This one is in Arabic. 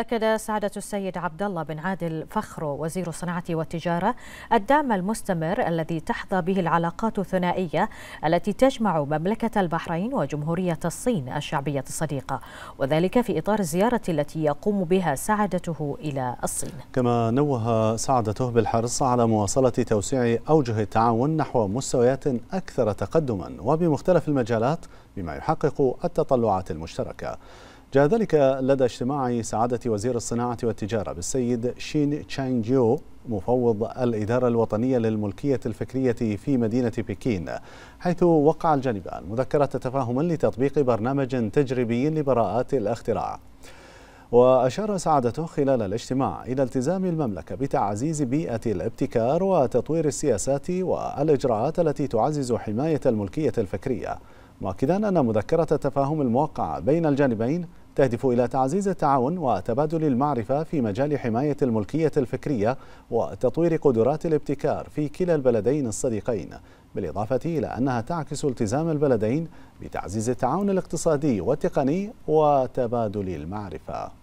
أكد سعادة السيد عبد الله بن عادل فخرو وزير الصناعة والتجارة الدعم المستمر الذي تحظى به العلاقات الثنائية التي تجمع مملكة البحرين وجمهورية الصين الشعبية الصديقة وذلك في إطار الزيارة التي يقوم بها سعادته إلى الصين كما نوه سعادته بالحرص على مواصلة توسيع أوجه التعاون نحو مستويات أكثر تقدما وبمختلف المجالات بما يحقق التطلعات المشتركة جاء ذلك لدى اجتماع سعادة وزير الصناعة والتجارة بالسيد شين تشانجيو مفوض الإدارة الوطنية للملكية الفكرية في مدينة بكين حيث وقع الجانبان مذكرة تفاهم لتطبيق برنامج تجريبي لبراءات الاختراع وأشار سعادته خلال الاجتماع إلى التزام المملكة بتعزيز بيئة الابتكار وتطوير السياسات والإجراءات التي تعزز حماية الملكية الفكرية مؤكدا أن مذكرة التفاهم الموقعة بين الجانبين تهدف إلى تعزيز التعاون وتبادل المعرفة في مجال حماية الملكية الفكرية وتطوير قدرات الابتكار في كلا البلدين الصديقين بالإضافة إلى أنها تعكس التزام البلدين بتعزيز التعاون الاقتصادي والتقني وتبادل المعرفة